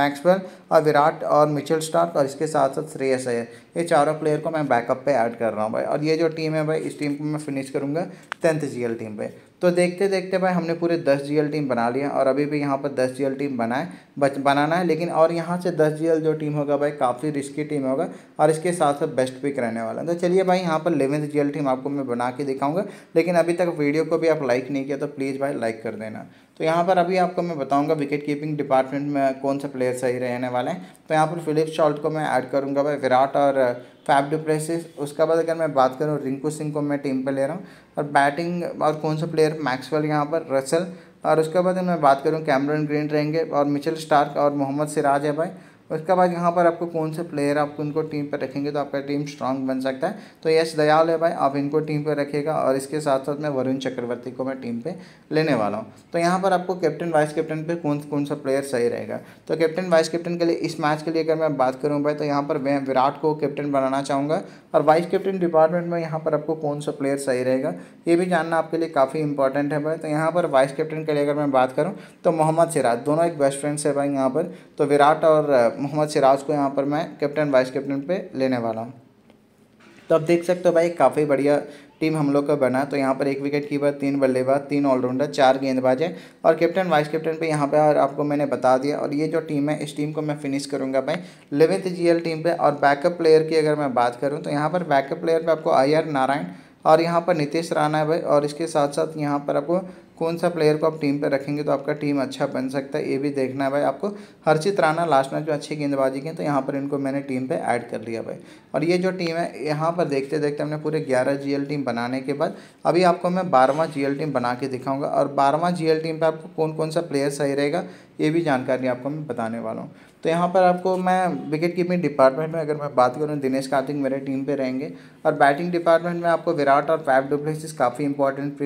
मैक्सवेल और विराट और मिचल स्टार्क और इसके साथ साथ श्रेयस है ये चारों प्लेयर को मैं बैकअप पर ऐड कर रहा हूँ भाई और ये जो टीम है भाई इस टीम को मैं फिनिश फिनिश करूँगा टेंथ जी टीम पर तो देखते देखते भाई हमने पूरे दस जी टीम बना लिया और अभी भी यहाँ पर दस जी टीम बनाए बच बनाना है लेकिन और यहाँ से दस जी जो टीम होगा भाई काफ़ी रिस्की टीम होगा और इसके साथ साथ बेस्ट पिक रहने वाला है तो चलिए भाई यहाँ पर इलेवेंथ जी टीम आपको मैं बना के दिखाऊंगा लेकिन अभी तक वीडियो को भी आप लाइक नहीं किया तो प्लीज़ भाई लाइक कर देना तो यहाँ पर अभी आपको मैं बताऊँगा विकेट कीपिंग डिपार्टमेंट में कौन से प्लेयर सही रहने वाले हैं तो यहाँ पर फिलिप शॉल्ट को मैं ऐड करूँगा भाई विराट और फैब डिप्रेसिस उसके बाद अगर मैं बात करूँ रिंकू सिंह को मैं टीम पर ले रहा हूँ और बैटिंग और कौन सा प्लेयर मैक्सवेल यहाँ पर रसल और उसके बाद मैं बात करूँ कैमरन ग्रीन रहेंगे और मिचल स्टार्क और मोहम्मद सिराज है भाई उसके बाद यहाँ पर आपको कौन से प्लेयर आप उनको टीम पर रखेंगे तो आपका टीम स्ट्रांग बन सकता है तो यश दयाल है भाई आप इनको टीम पर रखेगा और इसके साथ साथ मैं वरुण चक्रवर्ती को मैं टीम पे लेने वाला हूँ तो यहाँ पर आपको कैप्टन वाइस कैप्टन पे कौन कौन सा प्लेयर सही रहेगा तो कैप्टन वाइस कैप्टन के लिए इस मैच के लिए अगर मैं बात करूँ भाई तो यहाँ पर मैं विराट को कैप्टन बनाना चाहूँगा और वाइस कैप्टन डिपार्टमेंट में यहाँ पर आपको कौन सा प्लेयर सही रहेगा ये भी जानना आपके लिए काफ़ी इंपॉर्टेंट है भाई तो यहाँ पर वाइस कैप्टन के लिए अगर मैं बात करूँ तो मोहम्मद सिराज दोनों एक बेस्ट फ्रेंड्स है भाई यहाँ पर तो विराट और मोहम्मद सिराज को यहाँ पर मैं कैप्टन वाइस कैप्टन पे लेने वाला हूँ तो आप देख सकते हो भाई काफ़ी बढ़िया टीम हम लोग का बना तो यहाँ पर एक विकेट कीपर तीन बल्लेबाज तीन ऑलराउंडर चार गेंदबाज है और कैप्टन वाइस कैप्टन पे यहाँ पे और आपको मैंने बता दिया और ये जो टीम है इस टीम को मैं फिनिश करूँगा भाई लेवेंथ जी टीम पे और बैकअप प्लेयर की अगर मैं बात करूँ तो यहाँ पर बैकअप प्लेयर पर आपको आई नारायण और यहाँ पर नितेश राणा है भाई और इसके साथ साथ यहाँ पर आपको कौन सा प्लेयर को आप टीम पर रखेंगे तो आपका टीम अच्छा बन सकता है ये भी देखना है भाई आपको हर्षित राणा लास्ट मैच में अच्छी गेंदबाजी की तो यहाँ पर इनको मैंने टीम पे ऐड कर लिया भाई और ये जो टीम है यहाँ पर देखते देखते हमने पूरे ग्यारह जी टीम बनाने के बाद अभी आपको मैं बारहवां जी टीम बना के दिखाऊँगा और बारहवां जी टीम पर आपको कौन कौन सा प्लेयर सही रहेगा ये भी जानकारी आपको मैं बताने वाला हूँ तो यहाँ पर आपको मैं विकेट कीपिंग डिपार्टमेंट में अगर मैं बात करूँ दिनेश कार्तिक मेरे टीम पे रहेंगे और बैटिंग डिपार्टमेंट में आपको विराट और पैप डुप्लेसिस काफ़ी इंपॉर्टेंट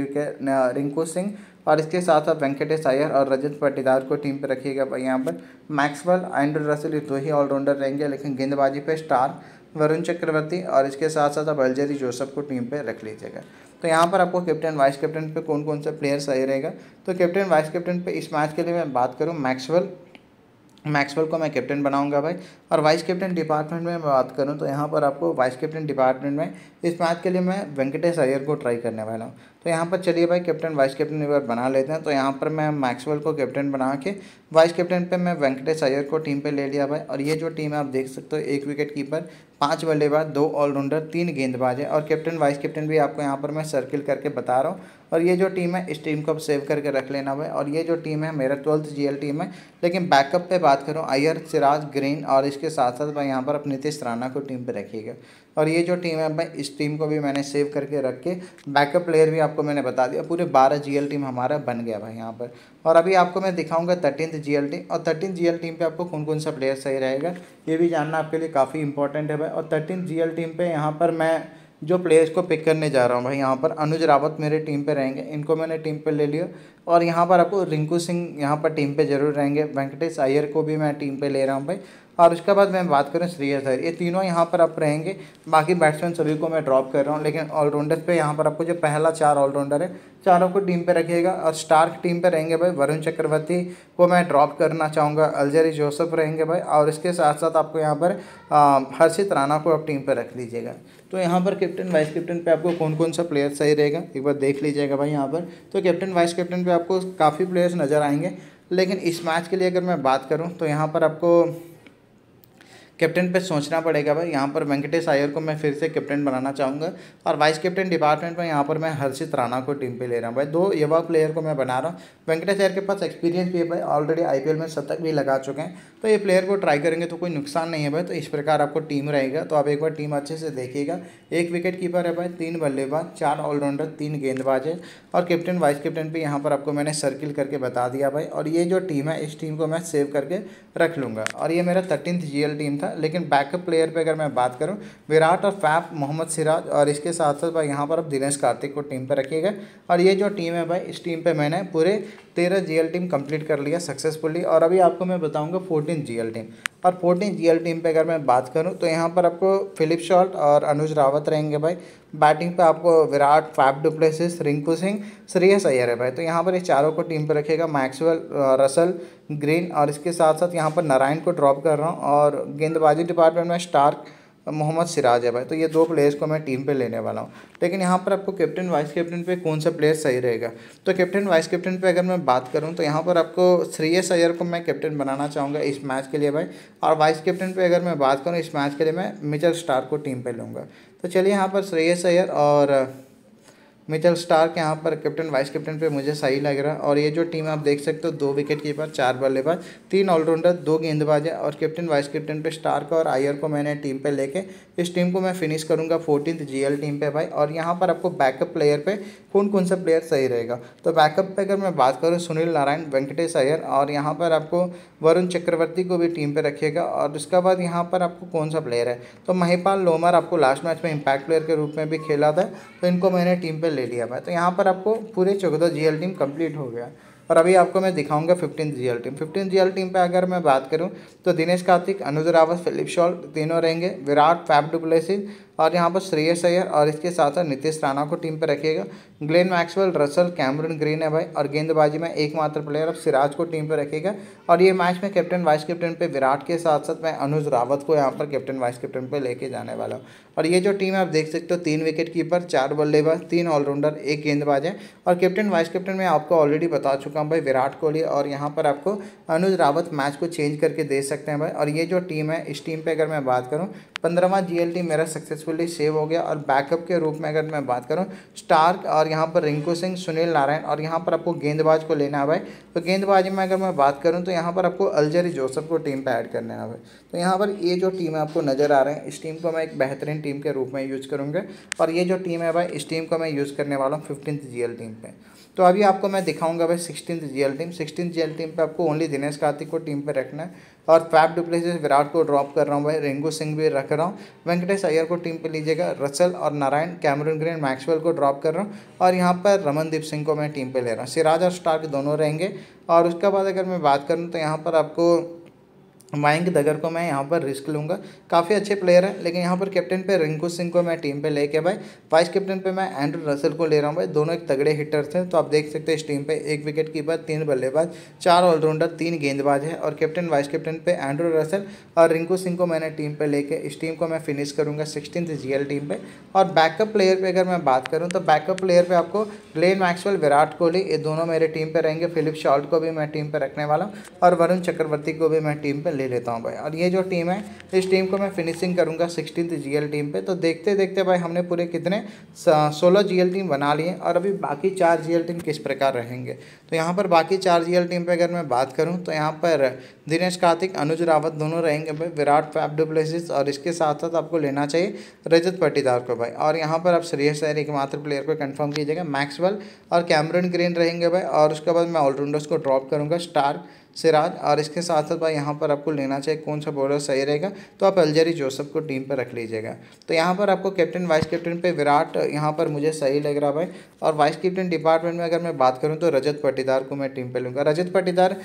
रिंकू सिंह और इसके साथ साथ वेंकटेश अयर और रजत पटीदार को टीम पे रखिएगा यहाँ पर मैक्सवेल एंड्रो रसल दो ही ऑलराउंडर रहेंगे लेकिन गेंदबाजी पर स्टार वरुण चक्रवर्ती और इसके साथ साथ आप अलजेरी जोसफ को टीम पे रख लीजिएगा तो यहाँ पर आपको कैप्टन वाइस कैप्टन पे कौन कौन से प्लेयर सही रहेगा तो कैप्टन वाइस कैप्टन पे इस मैच के लिए मैं बात करूँ मैक्सवेल मैक्सवेल को मैं कैप्टन बनाऊंगा भाई और वाइस कैप्टन डिपार्टमेंट में मैं बात करूं तो यहाँ पर आपको वाइस कैप्टन डिपार्टमेंट में इस मैच के लिए मैं वेंकटेश अय्यर को ट्राई करने वाला हूँ तो यहाँ पर चलिए भाई कैप्टन वाइस कैप्टन एक बार बना लेते हैं तो यहाँ पर मैं मैक्सवेल को कैप्टन बना के वाइस कैप्टन पे मैं वेंकटेश अय्यर को टीम पे ले लिया भाई और ये जो टीम है आप देख सकते हो एक विकेट कीपर पांच बल्लेबाज दो ऑलराउंडर तीन गेंदबाज है और कैप्टन वाइस कैप्टन भी आपको यहाँ पर मैं सर्किल करके बता रहा हूँ और ये जो टीम है इस टीम को आप सेव करके रख लेना भाई और ये जो टीम है मेरा ट्वेल्थ जी टीम है लेकिन बैकअप पर बात करूँ अयर सिराज ग्रीन और इसके साथ साथ भाई यहाँ पर आप नीतीश राणा को टीम पर रखिएगा और ये जो टीम है भाई इस टीम को भी मैंने सेव करके रख के बैकअप प्लेयर भी आपको मैंने बता दिया पूरे बारह जी टीम हमारा बन गया भाई यहाँ पर और अभी आपको मैं दिखाऊँगा थर्टीन थे जीएल टीम और थर्टीन जीएल टीम पे आपको कौन कौन सा प्लेयर सही रहेगा ये भी जानना आपके लिए काफ़ी इंपॉर्टेंट है भाई और थर्टीन जीएल टीम पे यहाँ पर मैं जो प्लेयर्स को पिक करने जा रहा हूँ भाई यहाँ पर अनुज रावत मेरे टीम पे रहेंगे इनको मैंने टीम पे ले लिया और यहाँ पर आपको रिंकू सिंह यहाँ पर टीम पे जरूर रहेंगे वेंकटेश अय्यर को भी मैं टीम पे ले रहा हूँ भाई और उसके बाद मैं बात करूँ श्रेयस अय्यर ये तीनों यहाँ पर आप रहेंगे बाकी बैट्समैन सभी को मैं ड्रॉप कर रहा हूँ लेकिन ऑलराउंडर पर यहाँ पर आपको जो पहला चार ऑलराउंडर है चारों को टीम पर रखिएगा और स्टार्क टीम पर रहेंगे भाई वरुण चक्रवर्ती को मैं ड्रॉप करना चाहूँगा अलजरी जोसफ रहेंगे भाई और इसके साथ साथ आपको यहाँ पर हर्षित राणा को आप टीम पर रख लीजिएगा तो यहाँ पर कैप्टन वाइस कैप्टन पे आपको कौन कौन सा प्लेयर सही रहेगा एक बार देख लीजिएगा भाई यहाँ पर तो कैप्टन वाइस कैप्टन पे आपको काफ़ी प्लेयर्स नज़र आएंगे लेकिन इस मैच के लिए अगर मैं बात करूँ तो यहाँ पर आपको कैप्टन पे सोचना पड़ेगा भाई यहाँ पर वेंकटेश आयर को मैं फिर से कैप्टन बनाना चाहूँगा और वाइस कैप्टन डिपार्टमेंट में यहाँ पर मैं हर्षित राणा को टीम पे ले रहा हूँ भाई दो युवा प्लेयर को मैं बना रहा हूँ वेंकटेश आयर के पास एक्सपीरियंस भी है भाई ऑलरेडी आई में शतक भी लगा चुके हैं तो ये प्लेयर को ट्राई करेंगे तो कोई नुकसान नहीं है भाई तो इस प्रकार आपको टीम रहेगा तो आप एक बार टीम अच्छे से देखिएगा एक विकेट कीपर है भाई तीन बल्लेबाज चार ऑलराउंडर तीन गेंदबाज है और कैप्टन वाइस कैप्टन भी यहाँ पर आपको मैंने सर्किल करके बता दिया भाई और ये जो टीम है इस टीम को मैं सेव करके रख लूँगा और ये मेरा थर्टीन जी टीम था लेकिन बैकअप प्लेयर पर अगर मैं बात करूँ विराट और फैप मोहम्मद सिराज और इसके साथ साथ भाई यहाँ पर आप दिनेश कार्तिक को टीम पर रखिएगा और ये जो टीम है भाई इस टीम पर मैंने पूरे तेरह जी टीम कंप्लीट कर लिया सक्सेसफुली और अभी आपको मैं बताऊंगा फोर्टीन जी टीम और फोर्टीन जी टीम पे अगर मैं बात करूं तो यहाँ पर आपको फिलिप शॉर्ट और अनुज रावत रहेंगे भाई बैटिंग पे आपको विराट फाइव डुप्लेसिस रिंकू सिंह श्रेयस अय्यर है भाई तो यहाँ पर ये चारों को टीम पर रखेगा मैक्सवेल रसल ग्रीन और इसके साथ साथ यहाँ पर नारायण को ड्रॉप कर रहा हूँ और गेंदबाजी डिपार्टमेंट में स्टार्क मोहम्मद सिराज है भाई तो ये दो प्लेयर्स को मैं टीम पे लेने वाला हूँ लेकिन यहाँ पर आपको कैप्टन वाइस कैप्टन पे कौन सा प्लेयर सही रहेगा तो कैप्टन वाइस कैप्टन पे अगर मैं बात करूँ तो यहाँ पर आपको श्रेयस अयर को मैं कैप्टन बनाना चाहूँगा इस मैच के लिए भाई और वाइस कैप्टन पर अगर मैं बात करूँ इस मैच के लिए मैं मिचल स्टार को टीम पर लूँगा तो चलिए यहाँ पर श्रेयस अयर और मिचल स्टार्क यहाँ पर कैप्टन वाइस कैप्टन पे मुझे सही लग रहा है और ये जो टीम आप देख सकते हो दो विकेट कीपर चार बल्लेबाज तीन ऑलराउंडर दो गेंदबाज है और कैप्टन वाइस कैप्टन पे स्टार्क और आयर को मैंने टीम पे लेके इस टीम को मैं फिनिश करूँगा फोर्टीन जी टीम पे भाई और यहाँ पर आपको बैकअप प्लेयर पर कौन कौन सा प्लेयर सही रहेगा तो बैकअप पर अगर मैं बात करूँ सुनील नारायण वेंकटेश अयर और यहाँ पर आपको वरुण चक्रवर्ती को भी टीम पर रखिएगा और उसके बाद यहाँ पर आपको कौन सा प्लेयर है तो महिपाल लोमर आपको लास्ट मैच में इम्पैक्ट प्लेयर के रूप में भी खेला था तो इनको मैंने टीम पर ले लिया हुआ तो यहाँ पर आपको पूरे चौदह जी टीम कंप्लीट हो गया और अभी आपको मैं दिखाऊंगा fifteen G team fifteen G team पे अगर मैं बात करूँ तो दिनेश कार्तिक अनुज रावत फिलिप शॉल तीनों रहेंगे विराट फैप डुप्लेसिस और यहाँ पर श्रेयस सैयर और इसके साथ साथ नीतीश राणा को टीम पर रखिएगा Glenn Maxwell Russell Cameron Green है भाई और गेंदबाजी में एकमात्र प्लेयर अब सिराज को टीम पर रखेगा और ये मैच में कैप्टन वाइस कैप्टन पे विराट के साथ साथ मैं अनुज रावत को यहाँ पर कैप्टन वाइस कैप्टन पर लेके जाने वाला हूँ और ये जो टीम है आप देख सकते हो तीन विकेट कीपर चार बल्लेबाज तीन ऑलराउंडर एक गेंदबाज है और कैप्टन वाइस कैप्टन मैं आपको ऑलरेडी बता चुका हूँ भाई विराट कोहली और यहाँ पर आपको अनुज रावत मैच को चेंज करके दे सकते हैं भाई और ये जो टीम है इस टीम पर अगर मैं बात करूँ पंद्रहवा जी मेरा सक्सेसफुल सक्सेसफुली सेव हो गया और बैकअप के रूप में अगर मैं बात करूँ स्टार्क और यहाँ पर रिंकू सिंह सुनील नारायण और यहाँ पर आपको गेंदबाज को लेना है भाई तो गेंदबाजी में अगर मैं बात करूँ तो यहाँ पर आपको अलजरी जोसफ को टीम पर ऐड करना है भाई तो यहाँ पर ये जो टीम है आपको नज़र आ रहे हैं इस टीम को मैं एक बेहतरीन टीम के रूप में यूज़ करूँगा और ये जो टीम है भाई इस टीम को मैं यूज़ करने वाला हूँ फिफ्टीन जी टीम पर तो अभी आपको मैं दिखाऊंगा भाई sixteen G team sixteen G team पर आपको ओनली दिनेश कार्तिक को टीम पर रखना है और फैप डुप्लेसिस विराट को ड्रॉप कर रहा हूँ भाई रेंगू सिंह भी रख रहा हूँ वेंकटेश अय्यर को टीम पे लीजिएगा रसल और नारायण कैमरून ग्रीन मैक्सवेल को ड्रॉप कर रहा हूँ और यहाँ पर रमनदीप सिंह को मैं टीम पे ले रहा हूँ सिराज और स्टार्क दोनों रहेंगे और उसके बाद अगर मैं बात करूँ तो यहाँ पर आपको मयंक दगर को मैं यहाँ पर रिस्क लूँगा काफ़ी अच्छे प्लेयर हैं लेकिन यहाँ पर कैप्टन पे रिंकू सिंह को मैं टीम पे लेके भाई वाइस कैप्टन पे मैं एंड्रू रसल को ले रहा हूँ भाई दोनों एक तगड़े हिटर्स हैं तो आप देख सकते हैं इस टीम पे एक विकेट कीपर तीन बल्लेबाज चार ऑलराउंडर तीन गेंदबाज है और कैप्टन वाइस कैप्टन पे एंड्रू रसल और रिंकू सिंह को मैंने टीम पर लेके इस टीम को मैं फिनिश करूँगा सिक्सटीन जी टीम पर और बैकअप प्लेयर पर अगर मैं बात करूँ तो बैकअप प्लेयर पर आपको ग्लेन मैक्सवेल विराट कोहली ये दोनों मेरे टीम पर रहेंगे फिलिप शॉल्ट को भी मैं टीम पर रखने वाला हूँ और वरुण चक्रवर्ती को भी मैं टीम पर ले लेता हूँ भाई और ये जो टीम है इस टीम को मैं फिनिशिंग करूँगा सिक्सटीन जी टीम पे तो देखते देखते भाई हमने पूरे कितने सोलह जी टीम बना लिए और अभी बाकी चार जी टीम किस प्रकार रहेंगे तो यहाँ पर बाकी चार जी टीम पर अगर मैं बात करूँ तो यहाँ पर दिनेश कार्तिक अनुज रावत दोनों रहेंगे भाई विराट फैफ डुप्लेसिस और इसके साथ साथ आपको लेना चाहिए रजत पटीदार को भाई और यहाँ पर आप श्रेयस एक मात्र प्लेयर को कन्फर्म कीजिएगा मैक्सवेल और कैमरन ग्रीन रहेंगे भाई और उसके बाद मैं ऑलराउंडर्स को ड्रॉप करूँगा स्टार सिराज और इसके साथ साथ भाई यहाँ पर आपको लेना चाहिए कौन सा बॉलर सही रहेगा तो आप अलजरी जोसफ को टीम पर रख लीजिएगा तो यहाँ पर आपको कैप्टन वाइस कैप्टन पे विराट यहाँ पर मुझे सही लग रहा भाई और वाइस कैप्टन डिपार्टमेंट में अगर मैं बात करूँ तो रजत पटीदार को मैं टीम पर लूँगा रजत पटीदार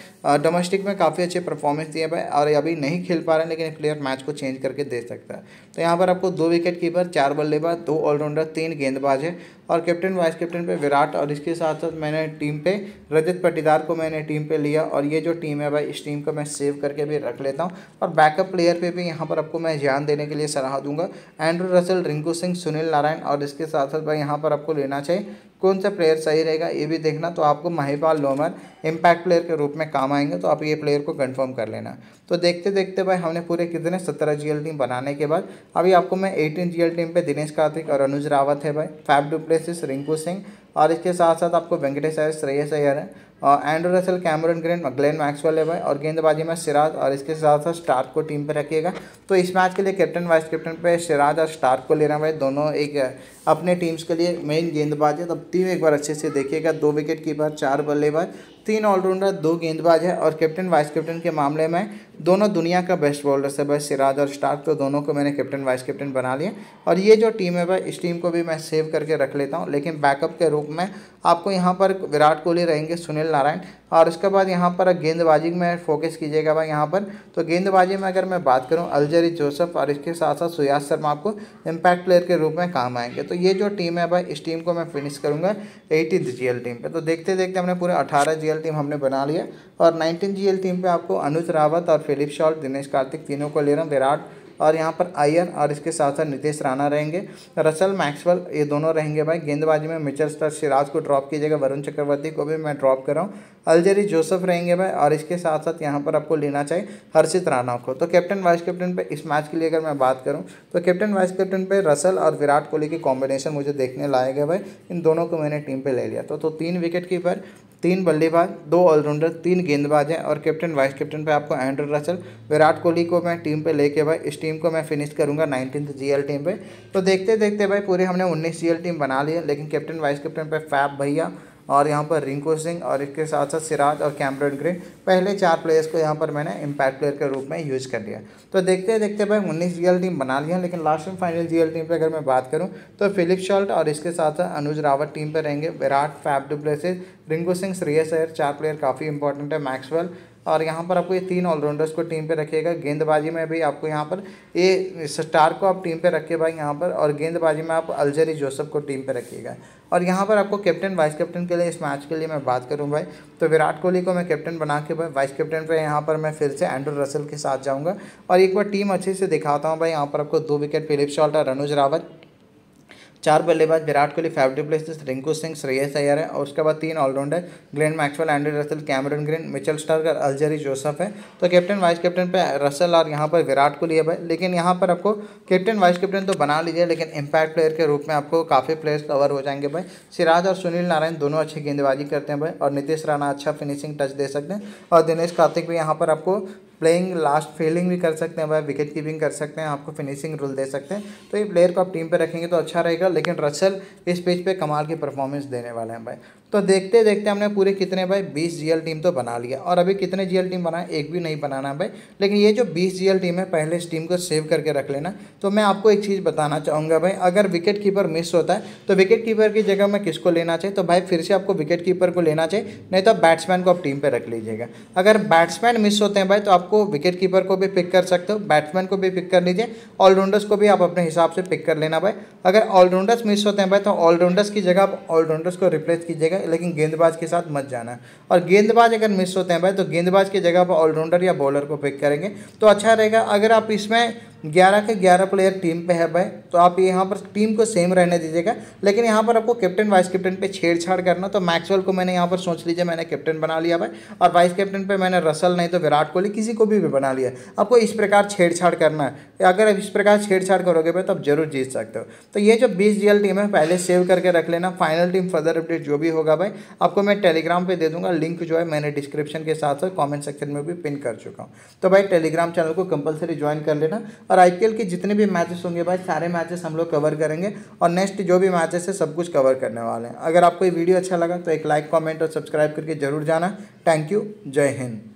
डोमेस्टिक में काफ़ी अच्छे परफॉर्मेंस दिए भाई और अभी नहीं खेल पा रहे लेकिन प्लेयर मैच को चेंज करके दे सकता है तो यहाँ पर आपको दो विकेट कीपर चार बल्लेबाज दो ऑलराउंडर तीन गेंदबाज है और कैप्टन वाइस कैप्टन पे विराट और इसके साथ साथ मैंने टीम पे रजत पटीदार को मैंने टीम पे लिया और ये जो टीम है भाई इस टीम को मैं सेव करके भी रख लेता हूँ और बैकअप प्लेयर पे भी यहाँ पर आपको मैं ध्यान देने के लिए सलाह दूंगा Andre Russell Rinku Singh Sunil Narine और इसके साथ साथ भाई यहाँ पर आपको लेना चाहिए कौन सा प्लेयर सही रहेगा ये भी देखना तो आपको महिपाल लोमर इम्पैक्ट प्लेयर के रूप में काम आएंगे तो आप ये प्लेयर को कंफर्म कर लेना तो देखते देखते भाई हमने पूरे कितने सत्रह जी टीम बनाने के बाद अभी आपको मैं एटीन जी टीम पे दिनेश कार्तिक और अनुज रावत है भाई फैफ डुप्लेसिस रिंकू सिंह और इसके साथ साथ आपको वेंकटेश अयर श्रेयस अयर है Andre Russell Cameron Green Glenn Maxwell है भाई और गेंदबाजी में सिराज और इसके साथ साथ स्टार्क को टीम पर रखिएगा तो इस मैच के लिए कैप्टन वाइस कैप्टन पे सिराज और स्टार्क को लेना भाई दोनों एक अपने टीम्स के लिए मेन गेंदबाज है तब तो टीम एक बार अच्छे से देखिएगा दो विकेट कीपर चार बल्लेबाज तीन ऑलराउंडर दो गेंदबाज है और कैप्टन वाइस कैप्टन के मामले में दोनों दुनिया का बेस्ट बॉलर है भाई सिराज और स्टार्क तो दोनों को मैंने कैप्टन वाइस कैप्टन बना लिया और ये जो टीम है भाई इस टीम को भी मैं सेव करके रख लेता हूँ लेकिन बैकअप के रूप में आपको यहाँ पर विराट कोहली रहेंगे सुनील नारायण और उसके बाद यहाँ पर गेंदबाजी में फोकस कीजिएगा भाई यहाँ पर तो गेंदबाजी में अगर मैं बात करूँ अलजरी जोसफ और इसके साथ साथ सुयास शर्मा आपको इम्पैक्ट प्लेयर के रूप में काम आएंगे तो ये जो टीम है भाई इस टीम को मैं फिनिश करूँगा एटीन जी टीम पर तो देखते देखते हमने पूरे अठारह जी टीम हमने बना लिया और नाइनटीन जी टीम पर आपको अनुज रावत और फिलिप शॉल दिनेश कार्तिक तीनों को ले रहा हूँ विराट और यहाँ पर आयर और इसके साथ साथ नितेश राणा रहेंगे रसल मैक्सवेल ये दोनों रहेंगे भाई गेंदबाजी में मिचर स्टर सिराज को ड्रॉप कीजिएगा वरुण चक्रवर्ती को भी मैं ड्रॉप कर रहा हूँ अलजेरी जोसफ रहेंगे भाई और इसके साथ साथ यहाँ पर आपको लेना चाहिए हर्षित राणा को तो कैप्टन वाइस कैप्टन पर इस मैच के लिए अगर मैं बात करूँ तो कैप्टन वाइस कैप्टन पर रसल और विराट कोहली की कॉम्बिनेशन मुझे देखने लाए गए भाई इन दोनों को मैंने टीम पर ले लिया तो, तो तीन विकेट कीपर तीन बल्लेबाज दो ऑलराउंडर तीन गेंदबाज हैं और कैप्टन वाइस कैप्टन पे आपको एंड्रू रसल विराट कोहली को मैं टीम पे लेके भाई इस टीम टीम को मैं फिनिश करूंगा नाइनटीन जी टीम पर तो देखते देखते भाई पूरे हमने उन्नीस जी टीम बना ली है लेकिन कैप्टन वाइस कैप्टन पे फैब भैया और यहाँ पर रिंकू सिंह और इसके साथ साथ सिराज और कैमरन ग्रीन पहले चार प्लेयर्स को यहाँ पर मैंने इम्पैक्ट प्लेयर के रूप में यूज़ कर लिया तो देखते देखते भाई उन्नीस जी टीम बना लिया लेकिन लास्ट में फाइनल जी टीम पर अगर मैं बात करूँ तो फिलिप शॉल्ट और इसके साथ साथ अनुज रावत टीम पर रहेंगे विराट फैब डुप्लेसिस रिंकू सिंह श्रेयस अयर चार प्लेयर काफ़ी इंपॉर्टेंट है मैक्सवेल और यहाँ पर आपको ये तीन ऑलराउंडर्स को टीम पे रखिएगा गेंदबाजी में भी आपको यहाँ पर ये स्टार को आप टीम पे रखिए भाई यहाँ पर और गेंदबाजी में आप अलजरी जोसफ को टीम पे रखिएगा और यहाँ पर आपको कैप्टन वाइस कैप्टन के लिए इस मैच के लिए मैं बात करूँ भाई तो विराट कोहली को मैं कैप्टन बना के भाई वाइस कैप्टन पर यहाँ पर मैं फिर से एंड्रो रसल के साथ जाऊँगा और एक बार टीम अच्छे से दिखाता हूँ भाई यहाँ पर आपको दो विकेट फिलिप शॉल्ट और रनुज रावत चार बल्लेबाज विराट कोहली फेवरेट प्लेस रिंकू सिंह श्रेयस अय्यर है और उसके बाद तीन all rounder Glenn Maxwell Andre Russell Cameron Green Mitchell Starc Alzarri Joseph है तो कैप्टन वाइस कैप्टन पे रसल और यहाँ पर विराट कोहली है भाई लेकिन यहाँ पर आपको कैप्टन वाइस कैप्टन तो बना लीजिए लेकिन इम्पैक्ट प्लेयर के रूप में आपको काफ़ी प्लेयर्स कवर हो जाएंगे भाई सिराज और सुनील नारायण दोनों अच्छी गेंदबाजी करते हैं भाई और नीतीश राणा अच्छा फिनिशिंग टच दे सकते हैं और दिनेश कार्तिक भी यहाँ पर आपको प्लेइंग लास्ट फील्डिंग भी कर सकते हैं भाई विकेट कीपिंग कर सकते हैं आपको फिनिशिंग रोल दे सकते हैं तो ये प्लेयर को आप टीम पर रखेंगे तो अच्छा रहेगा लेकिन रसल इस पेज पर कमाल की परफॉर्मेंस देने वाले हैं भाई तो देखते देखते हमने पूरे कितने भाई बीस जी टीम तो बना लिया और अभी कितने जी टीम बनाए एक भी नहीं बनाना भाई लेकिन ये जो बीस जी टीम है पहले इस टीम को सेव करके रख लेना तो मैं आपको एक चीज़ बताना चाहूँगा भाई अगर विकेट कीपर मिस होता है तो विकेट कीपर की जगह में किसको लेना चाहिए तो भाई फिर से आपको विकेट कीपर को लेना चाहिए नहीं तो आप बैट्समैन को आप टीम पर रख लीजिएगा अगर बैट्समैन मिस होते हैं भाई तो आपको विकेट कीपर को भी पिक कर सकते हो बैट्समैन को भी पिक कर लीजिए ऑलराउंडर्स को भी आप अपने हिसाब से पिक कर लेना भाई अगर ऑलराउंडर्स मिस होते हैं भाई तो ऑलराउंडर्स की जगह आप ऑलराउंडर्स को रिप्लेस कीजिएगा है लेकिन गेंदबाज के साथ मत जाना और गेंदबाज अगर मिस होते हैं भाई तो गेंदबाज की जगह पर ऑलराउंडर या बॉलर को पिक करेंगे तो अच्छा रहेगा अगर आप इसमें ग्यारह के ग्यारह प्लेयर टीम पे है भाई तो आप यहाँ पर टीम को सेम रहने दीजिएगा लेकिन यहाँ पर आपको कैप्टन वाइस कैप्टन पे छेड़छाड़ करना तो मैक्सवेल को मैंने यहाँ पर सोच लीजिए मैंने कैप्टन बना लिया भाई और वाइस कैप्टन पे मैंने रसल नहीं तो विराट कोहली किसी को भी, भी बना लिया आपको इस प्रकार छेड़छाड़ करना है अगर इस प्रकार छेड़छाड़ करोगे भाई तो आप जरूर जीत सकते हो तो ये जो बीस जी टीम है पहले सेव करके रख लेना फाइनल टीम फर्दर अपडेट जो भी होगा भाई आपको मैं टेलीग्राम पर दे दूँगा लिंक जो है मैंने डिस्क्रिप्शन के साथ साथ कॉमेंट सेक्शन में भी पिन कर चुका हूँ तो भाई टेलीग्राम चैनल को कंपलसरी ज्वाइन कर लेना और आई के जितने भी मैचेस होंगे भाई सारे मैचेस हम लोग कवर करेंगे और नेक्स्ट जो भी मैचेस है सब कुछ कवर करने वाले हैं अगर आपको ये वीडियो अच्छा लगा तो एक लाइक कॉमेंट और सब्सक्राइब करके जरूर जाना थैंक यू जय हिंद